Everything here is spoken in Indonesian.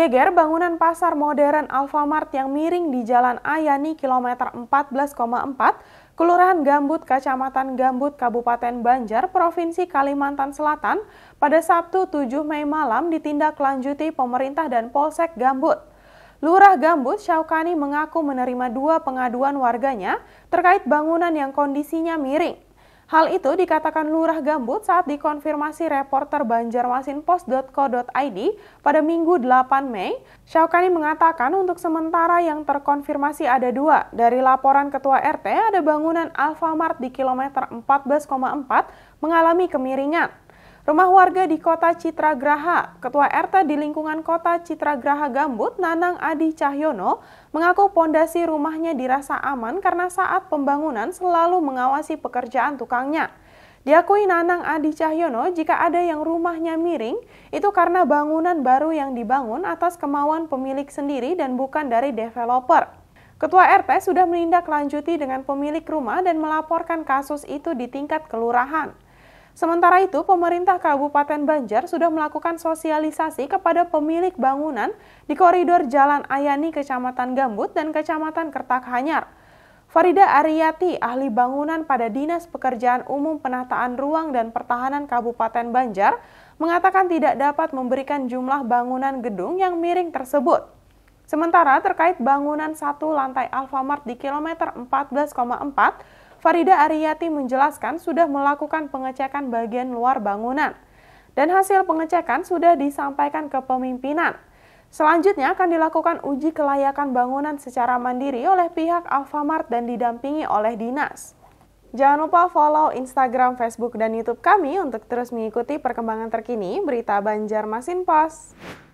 Geger bangunan pasar modern Alfamart yang miring di Jalan Ayani kilometer 14,4, Kelurahan Gambut, Kecamatan Gambut, Kabupaten Banjar, Provinsi Kalimantan Selatan, pada Sabtu 7 Mei malam ditindaklanjuti pemerintah dan Polsek Gambut. Lurah Gambut Syaukani mengaku menerima dua pengaduan warganya terkait bangunan yang kondisinya miring. Hal itu dikatakan Lurah Gambut saat dikonfirmasi reporter banjarmasinpost.co.id pada Minggu 8 Mei. Syaukani mengatakan untuk sementara yang terkonfirmasi ada dua. Dari laporan Ketua RT, ada bangunan Alfamart di kilometer 14,4 mengalami kemiringan. Rumah warga di Kota Citragraha, Ketua RT di lingkungan Kota Citragraha Gambut, Nanang Adi Cahyono, mengaku pondasi rumahnya dirasa aman karena saat pembangunan selalu mengawasi pekerjaan tukangnya. Diakui Nanang Adi Cahyono, jika ada yang rumahnya miring, itu karena bangunan baru yang dibangun atas kemauan pemilik sendiri dan bukan dari developer. Ketua RT sudah menindaklanjuti dengan pemilik rumah dan melaporkan kasus itu di tingkat kelurahan. Sementara itu, pemerintah Kabupaten Banjar sudah melakukan sosialisasi kepada pemilik bangunan di koridor Jalan Ayani, Kecamatan Gambut dan Kecamatan Kertak Hanyar. Farida Ariyati, ahli bangunan pada Dinas Pekerjaan Umum Penataan Ruang dan Pertahanan Kabupaten Banjar, mengatakan tidak dapat memberikan jumlah bangunan gedung yang miring tersebut. Sementara terkait bangunan satu lantai Alfamart di kilometer 14,4, Farida Ariyati menjelaskan sudah melakukan pengecekan bagian luar bangunan dan hasil pengecekan sudah disampaikan ke pemimpinan. Selanjutnya akan dilakukan uji kelayakan bangunan secara mandiri oleh pihak Alfamart dan didampingi oleh dinas. Jangan lupa follow Instagram, Facebook, dan YouTube kami untuk terus mengikuti perkembangan terkini berita Banjarmasin Pos.